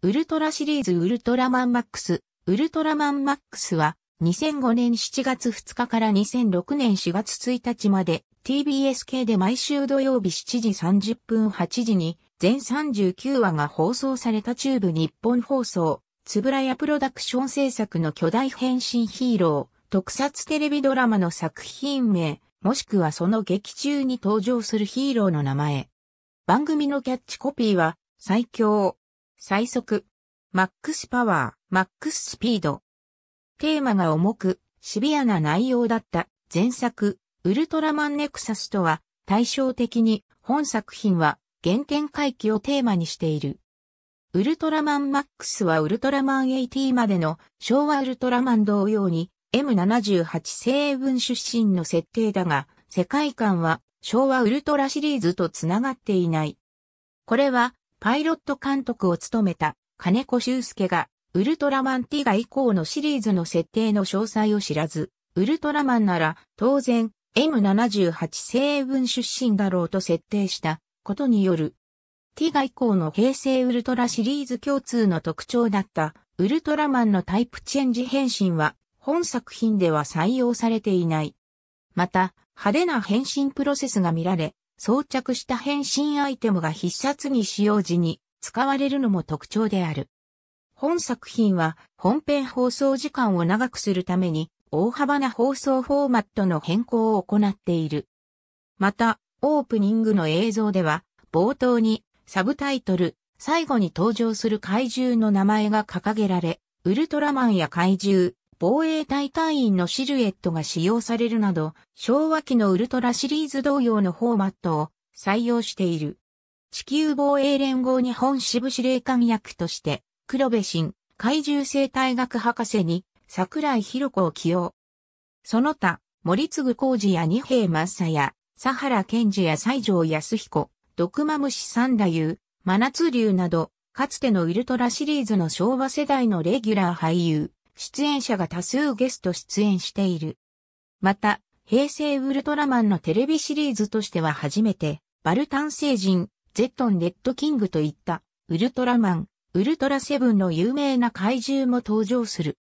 ウルトラシリーズウルトラマンマックス。ウルトラマンマックスは2005年7月2日から2006年4月1日まで TBS 系で毎週土曜日7時30分8時に全39話が放送されたチューブ日本放送、つぶらやプロダクション制作の巨大変身ヒーロー、特撮テレビドラマの作品名、もしくはその劇中に登場するヒーローの名前。番組のキャッチコピーは最強。最速。マックスパワー、マックススピード。テーマが重く、シビアな内容だった前作、ウルトラマンネクサスとは対照的に本作品は原点回帰をテーマにしている。ウルトラマンマックスはウルトラマン80までの昭和ウルトラマン同様に M78 西文出身の設定だが世界観は昭和ウルトラシリーズとつながっていない。これはパイロット監督を務めた金子修介が、ウルトラマンティガ以降のシリーズの設定の詳細を知らず、ウルトラマンなら当然 M78 星文出身だろうと設定したことによる。ティガ以降の平成ウルトラシリーズ共通の特徴だったウルトラマンのタイプチェンジ変身は本作品では採用されていない。また派手な変身プロセスが見られ、装着した変身アイテムが必殺に使用時に使われるのも特徴である。本作品は本編放送時間を長くするために大幅な放送フォーマットの変更を行っている。また、オープニングの映像では冒頭にサブタイトル、最後に登場する怪獣の名前が掲げられ、ウルトラマンや怪獣、防衛隊隊員のシルエットが使用されるなど、昭和期のウルトラシリーズ同様のフォーマットを採用している。地球防衛連合日本支部司令官役として、黒部新、怪獣生態学博士に、桜井博子を起用。その他、森継浩二や二平正也、佐原健二や西条康彦、毒マムシ三太夫、真夏流など、かつてのウルトラシリーズの昭和世代のレギュラー俳優、出演者が多数ゲスト出演している。また、平成ウルトラマンのテレビシリーズとしては初めて、バルタン星人、ゼットン・レッド・キングといった、ウルトラマン、ウルトラセブンの有名な怪獣も登場する。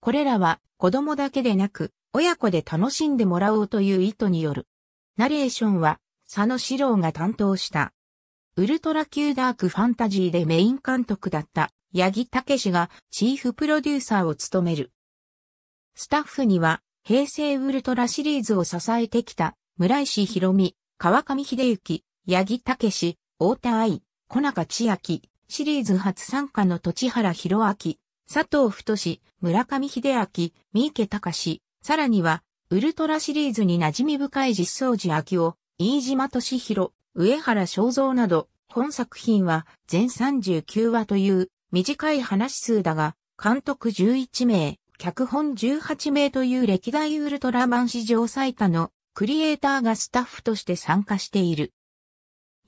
これらは子供だけでなく、親子で楽しんでもらおうという意図による。ナレーションは、佐野史郎が担当した。ウルトラ級ダークファンタジーでメイン監督だった八木武がチーフプロデューサーを務める。スタッフには、平成ウルトラシリーズを支えてきた、村石博美、川上秀幸、八木武、太田愛、小中千秋、シリーズ初参加の土原博明、佐藤太志、村上秀明、三池隆、さらには、ウルトラシリーズに馴染み深い実装時明夫、飯島敏弘、上原正蔵など、本作品は全39話という短い話数だが、監督11名、脚本18名という歴代ウルトラマン史上最多のクリエイターがスタッフとして参加している。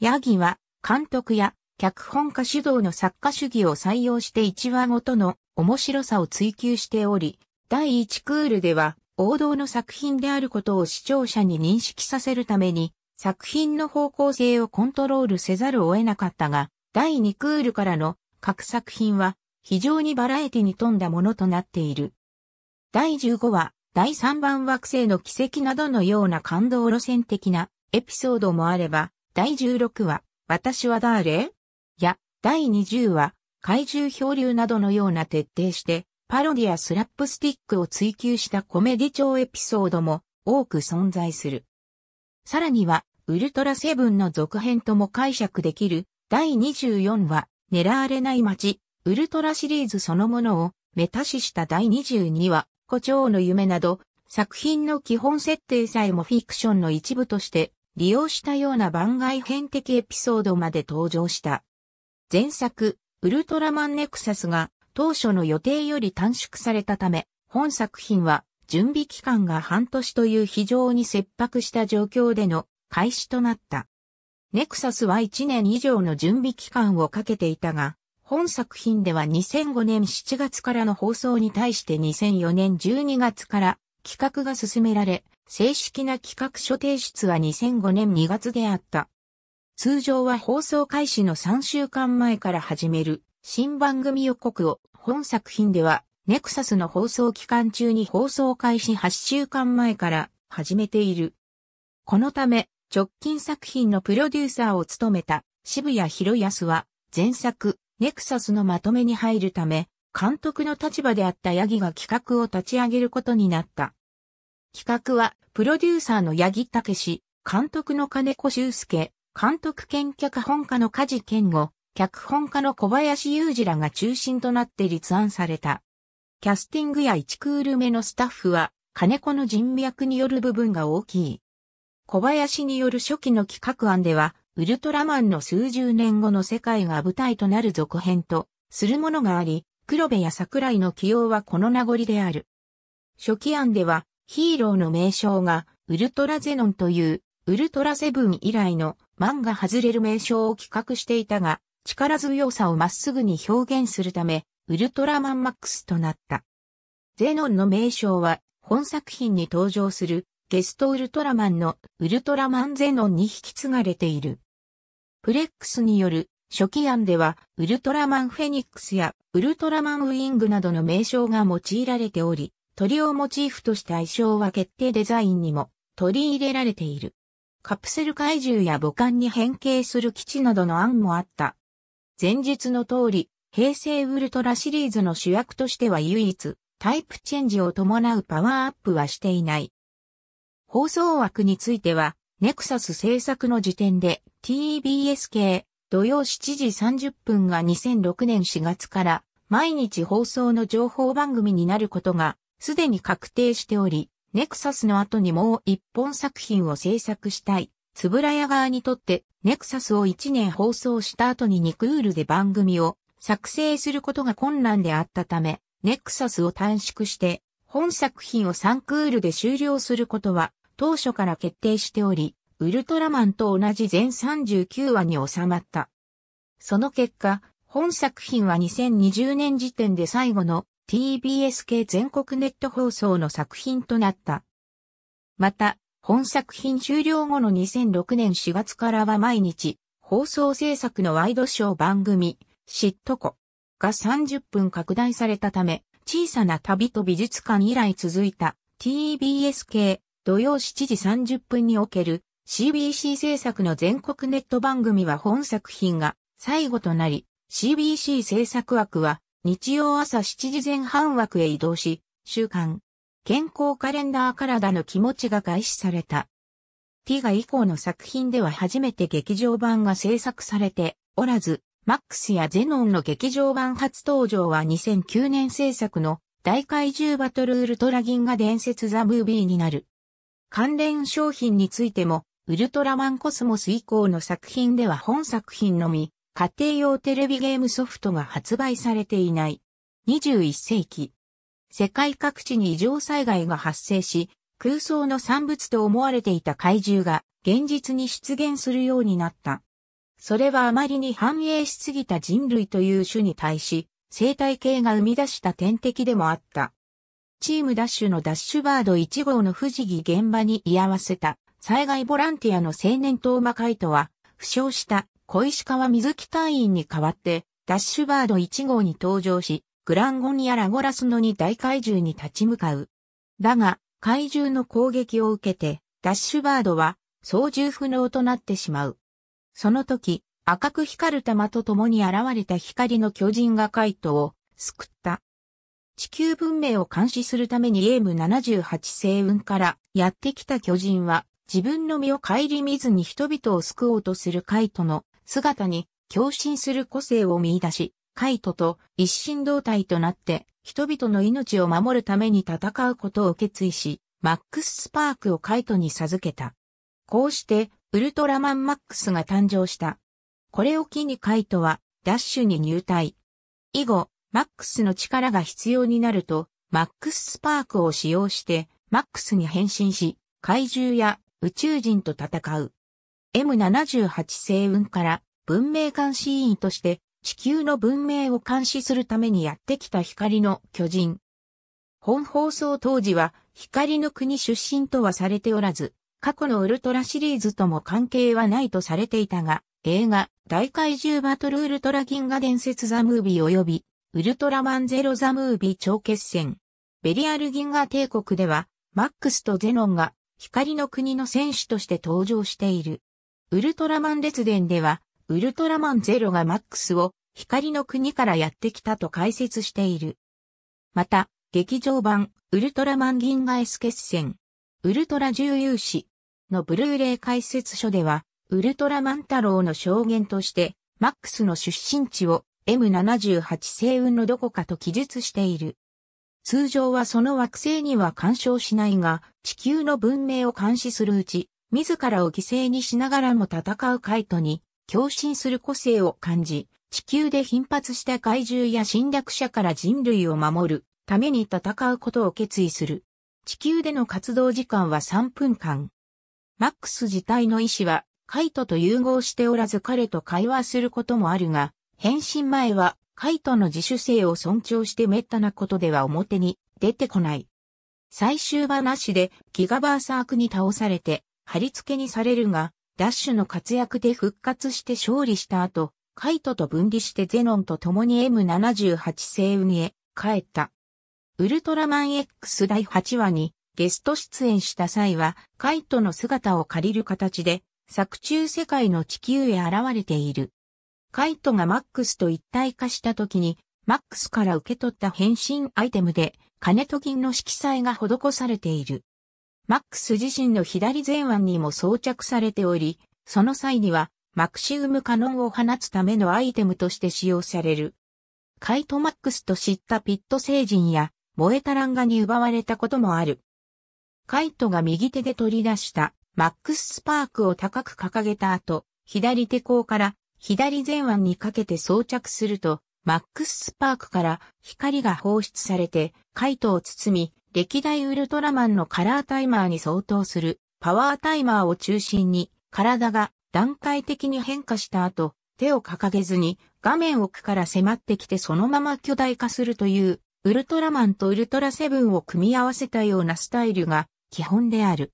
ヤギは監督や脚本家主導の作家主義を採用して1話ごとの面白さを追求しており、第1クールでは王道の作品であることを視聴者に認識させるために作品の方向性をコントロールせざるを得なかったが、第2クールからの各作品は非常にバラエティに富んだものとなっている。第15話、第3番惑星の奇跡などのような感動路線的なエピソードもあれば、第16話、私は誰や、第20話、怪獣漂流などのような徹底して、パロディやスラップスティックを追求したコメディ調エピソードも多く存在する。さらには、ウルトラセブンの続編とも解釈できる第24話、狙われない街、ウルトラシリーズそのものをメタ視した第22話、胡蝶の夢など、作品の基本設定さえもフィクションの一部として利用したような番外編的エピソードまで登場した。前作、ウルトラマンネクサスが当初の予定より短縮されたため、本作品は準備期間が半年という非常に切迫した状況での開始となった。ネクサスは1年以上の準備期間をかけていたが、本作品では2005年7月からの放送に対して2004年12月から企画が進められ、正式な企画書提出は2005年2月であった。通常は放送開始の3週間前から始める新番組予告を本作品ではネクサスの放送期間中に放送開始8週間前から始めている。このため直近作品のプロデューサーを務めた渋谷博康は前作ネクサスのまとめに入るため監督の立場であったヤギが企画を立ち上げることになった。企画はプロデューサーのヤギ武史、監督の金子修介、監督兼脚本家の梶健吾、脚本家の小林雄二らが中心となって立案された。キャスティングや一クール目のスタッフは、金子の人脈による部分が大きい。小林による初期の企画案では、ウルトラマンの数十年後の世界が舞台となる続編と、するものがあり、黒部や桜井の起用はこの名残である。初期案では、ヒーローの名称が、ウルトラゼノンという、ウルトラセブン以来の漫画外れる名称を企画していたが、力強さをまっすぐに表現するため、ウルトラマンマックスとなった。ゼノンの名称は、本作品に登場するゲストウルトラマンのウルトラマンゼノンに引き継がれている。プレックスによる初期案ではウルトラマンフェニックスやウルトラマンウイングなどの名称が用いられており、鳥をモチーフとした愛称は決定デザインにも取り入れられている。カプセル怪獣や母艦に変形する基地などの案もあった。前述の通り、平成ウルトラシリーズの主役としては唯一、タイプチェンジを伴うパワーアップはしていない。放送枠については、ネクサス制作の時点で TBS 系土曜7時30分が2006年4月から毎日放送の情報番組になることがすでに確定しており、ネクサスの後にもう一本作品を制作したい。つぶらや側にとってネクサスを1年放送した後に2クールで番組を作成することが困難であったため、ネクサスを短縮して本作品を3クールで終了することは当初から決定しており、ウルトラマンと同じ全39話に収まった。その結果、本作品は2020年時点で最後の TBS 系全国ネット放送の作品となった。また、本作品終了後の2006年4月からは毎日、放送制作のワイドショー番組、シットコが30分拡大されたため、小さな旅と美術館以来続いた TBS 系土曜7時30分における CBC 制作の全国ネット番組は本作品が最後となり、CBC 制作枠は日曜朝7時前半枠へ移動し、週間、健康カレンダー体の気持ちが開始された。ティガ以降の作品では初めて劇場版が制作されておらず、マックスやゼノンの劇場版初登場は2009年制作の大怪獣バトルウルトラ銀河伝説ザ・ムービーになる。関連商品についても、ウルトラマンコスモス以降の作品では本作品のみ、家庭用テレビゲームソフトが発売されていない。21世紀。世界各地に異常災害が発生し、空想の産物と思われていた怪獣が現実に出現するようになった。それはあまりに繁栄しすぎた人類という種に対し、生態系が生み出した天敵でもあった。チームダッシュのダッシュバード1号の不時木現場に居合わせた災害ボランティアの青年東カイトは、負傷した小石川水木隊員に代わって、ダッシュバード1号に登場し、グランゴニアラゴラスノに大怪獣に立ち向かう。だが、怪獣の攻撃を受けて、ダッシュバードは操縦不能となってしまう。その時、赤く光る玉と共に現れた光の巨人がカイトを救った。球文明を監視するためにゲーム78星雲からやってきた巨人は自分の身を顧みずに人々を救おうとするカイトの姿に共振する個性を見出し、カイトと一心同体となって人々の命を守るために戦うことを決意し、マックス・スパークをカイトに授けた。こうしてウルトラマンマックスが誕生した。これを機にカイトはダッシュに入隊。以後、マックスの力が必要になると、マックススパークを使用して、マックスに変身し、怪獣や宇宙人と戦う。M78 星雲から文明監視員として地球の文明を監視するためにやってきた光の巨人。本放送当時は光の国出身とはされておらず、過去のウルトラシリーズとも関係はないとされていたが、映画、大怪獣バトルウルトラ銀河伝説ザムービー及び、ウルトラマンゼロザムービー超決戦。ベリアル銀河帝国では、マックスとゼノンが光の国の戦士として登場している。ウルトラマン列伝では、ウルトラマンゼロがマックスを光の国からやってきたと解説している。また、劇場版ウルトラマン銀河 S 決戦、ウルトラ重勇士のブルーレイ解説書では、ウルトラマン太郎の証言として、マックスの出身地を M78 星雲のどこかと記述している。通常はその惑星には干渉しないが、地球の文明を監視するうち、自らを犠牲にしながらも戦うカイトに、共振する個性を感じ、地球で頻発した怪獣や侵略者から人類を守るために戦うことを決意する。地球での活動時間は3分間。マックス自体の意志はカイトと融合しておらず彼と会話することもあるが、変身前は、カイトの自主性を尊重して滅多なことでは表に出てこない。最終話でギガバーサークに倒されて、貼り付けにされるが、ダッシュの活躍で復活して勝利した後、カイトと分離してゼノンと共に M78 星雲へ帰った。ウルトラマン X 第8話にゲスト出演した際は、カイトの姿を借りる形で、作中世界の地球へ現れている。カイトがマックスと一体化した時に、マックスから受け取った変身アイテムで、金と銀の色彩が施されている。マックス自身の左前腕にも装着されており、その際には、マクシウムカノンを放つためのアイテムとして使用される。カイトマックスと知ったピット星人や、燃えたランガに奪われたこともある。カイトが右手で取り出したマックススパークを高く掲げた後、左手甲から左前腕にかけて装着すると、マックススパークから光が放出されて、カイトを包み、歴代ウルトラマンのカラータイマーに相当するパワータイマーを中心に、体が段階的に変化した後、手を掲げずに画面奥から迫ってきてそのまま巨大化するという、ウルトラマンとウルトラセブンを組み合わせたようなスタイルが基本である。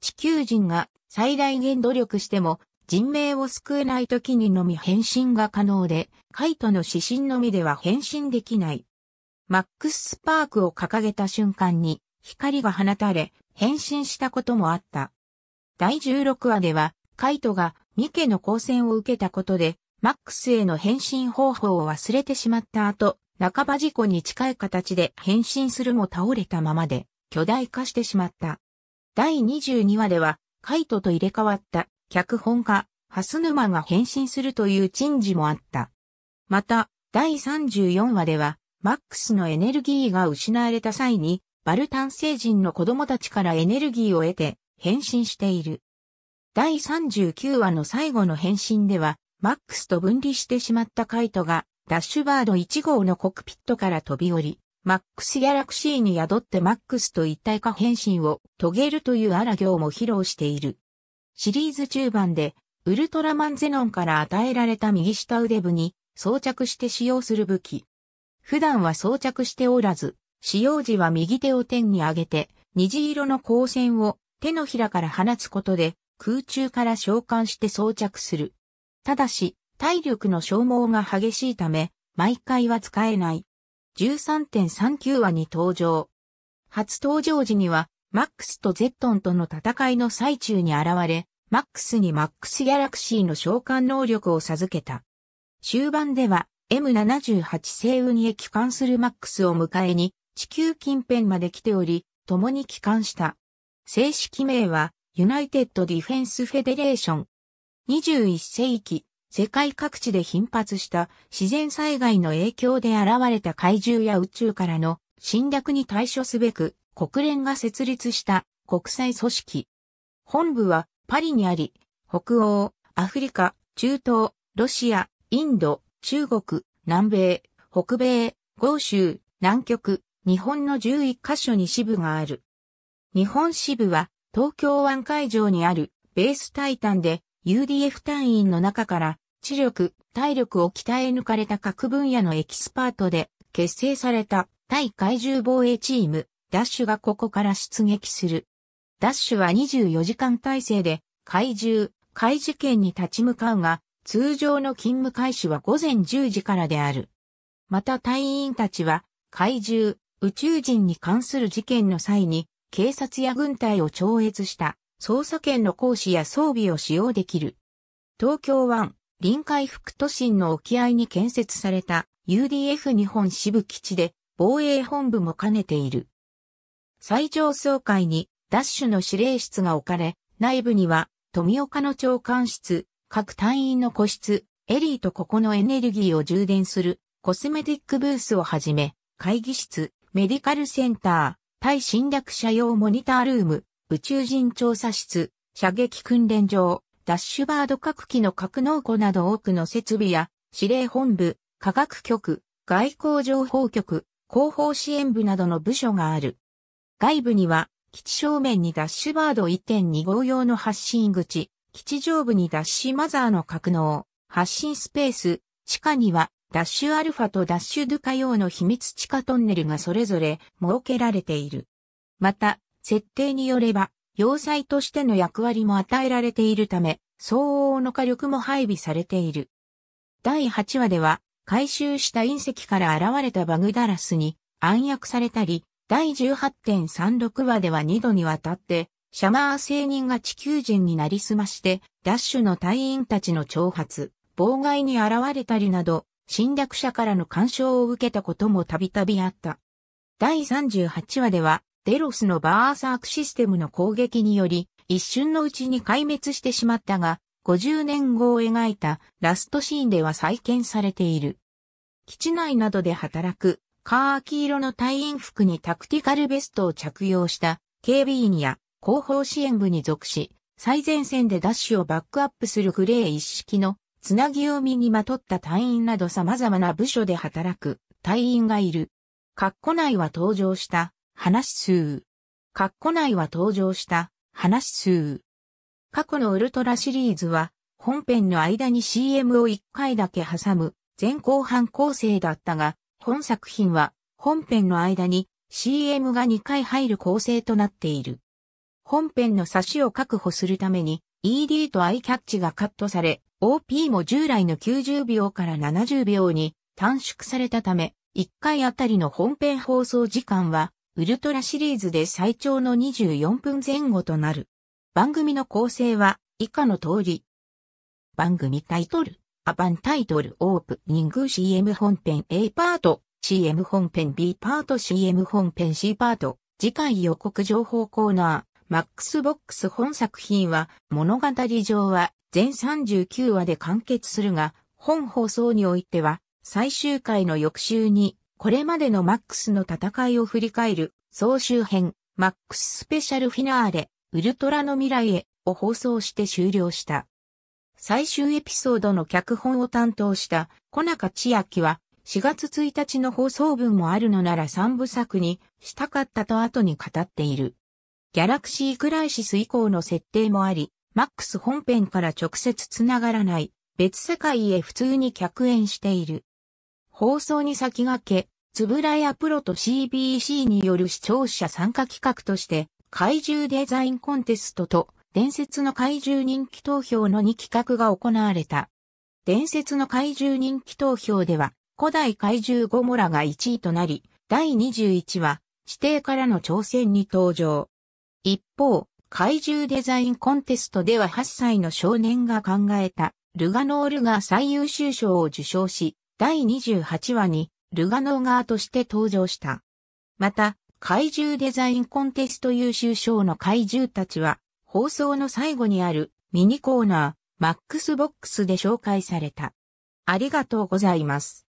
地球人が最大限努力しても人命を救えない時にのみ返信が可能で、カイトの指針のみでは返信できない。マックス・スパークを掲げた瞬間に光が放たれ、変身したこともあった。第16話では、カイトがミケの光線を受けたことで、マックスへの変身方法を忘れてしまった後、半ば事故に近い形で変身するも倒れたままで巨大化してしまった。第22話では、カイトと入れ替わった脚本家、ハスヌマが変身するという珍事もあった。また、第34話では、マックスのエネルギーが失われた際に、バルタン星人の子供たちからエネルギーを得て、変身している。第39話の最後の変身では、マックスと分離してしまったカイトが、ダッシュバード1号のコックピットから飛び降り、マックスギャラクシーに宿ってマックスと一体化変身を遂げるという荒行も披露している。シリーズ中盤で、ウルトラマンゼノンから与えられた右下腕部に装着して使用する武器。普段は装着しておらず、使用時は右手を天に上げて、虹色の光線を手のひらから放つことで空中から召喚して装着する。ただし、体力の消耗が激しいため、毎回は使えない。13.39話に登場。初登場時にはマックスとゼットンとの戦いの最中に現れ、マックスにマックスギャラクシーの召喚能力を授けた。終盤では M78 星雲へ帰還するマックスを迎えに地球近辺まで来ており、共に帰還した。正式名はユナイテッド・ディフェンス・フェデレーション。21世紀、世界各地で頻発した自然災害の影響で現れた怪獣や宇宙からの侵略に対処すべく国連が設立した国際組織。本部はパリにあり、北欧、アフリカ、中東、ロシア、インド、中国、南米、北米、豪州、南極、日本の11カ所に支部がある。日本支部は東京湾会場にあるベースタイタンで UDF 隊員の中から知力、体力を鍛え抜かれた各分野のエキスパートで結成された対怪獣防衛チームダッシュがここから出撃する。ダッシュは24時間体制で、怪獣、怪事件に立ち向かうが、通常の勤務開始は午前10時からである。また隊員たちは、怪獣、宇宙人に関する事件の際に、警察や軍隊を超越した捜査権の行使や装備を使用できる。東京湾、臨海副都心の沖合に建設された UDF 日本支部基地で防衛本部も兼ねている。最上層階にダッシュの指令室が置かれ、内部には富岡の長官室、各隊員の個室、エリートここのエネルギーを充電するコスメティックブースをはじめ、会議室、メディカルセンター、対侵略者用モニタールーム、宇宙人調査室、射撃訓練場、ダッシュバード各機の格納庫など多くの設備や、司令本部、科学局、外交情報局、広報支援部などの部署がある。外部には、基地正面にダッシュバード1.2号用の発信口、基地上部にダッシュマザーの格納、発信スペース、地下には、ダッシュアルファとダッシュドゥカ用の秘密地下トンネルがそれぞれ設けられている。また、設定によれば、要塞としての役割も与えられているため、相応の火力も配備されている。第8話では、回収した隕石から現れたバグダラスに暗躍されたり、第18.36話では2度にわたって、シャマー星人が地球人になりすまして、ダッシュの隊員たちの挑発、妨害に現れたりなど、侵略者からの干渉を受けたこともたびたびあった。第38話では、デロスのバーサークシステムの攻撃により、一瞬のうちに壊滅してしまったが、50年後を描いたラストシーンでは再建されている。基地内などで働くカーキ色の隊員服にタクティカルベストを着用した警備員や後方支援部に属し、最前線でダッシュをバックアップするグレー一式のつなぎを身にまとった隊員など様々な部署で働く隊員がいる。カッコ内は登場した話数。カッコ内は登場した話数。過去のウルトラシリーズは本編の間に CM を1回だけ挟む前後半構成だったが、本作品は本編の間に CM が2回入る構成となっている。本編の差しを確保するために ED とアイキャッチがカットされ、OP も従来の90秒から70秒に短縮されたため、1回あたりの本編放送時間は、ウルトラシリーズで最長の24分前後となる。番組の構成は以下の通り。番組タイトル。アバンタイトルオープニング CM 本編 A パート、CM 本編 B パート CM 本編 C パート、次回予告情報コーナー、マックスボックス本作品は物語上は全39話で完結するが、本放送においては最終回の翌週にこれまでのマックスの戦いを振り返る総集編マックススペシャルフィナーレウルトラの未来へを放送して終了した。最終エピソードの脚本を担当した小中千秋は4月1日の放送分もあるのなら3部作にしたかったと後に語っている。ギャラクシークライシス以降の設定もあり、マックス本編から直接つながらない別世界へ普通に客演している。放送に先駆け、つぶらやプロと CBC による視聴者参加企画として、怪獣デザインコンテストと伝説の怪獣人気投票の2企画が行われた。伝説の怪獣人気投票では、古代怪獣ゴモラが1位となり、第21話、指定からの挑戦に登場。一方、怪獣デザインコンテストでは8歳の少年が考えた、ルガノールが最優秀賞を受賞し、第28話に、ルガノー側として登場した。また、怪獣デザインコンテスト優秀賞の怪獣たちは、放送の最後にあるミニコーナー、マックスボックスで紹介された。ありがとうございます。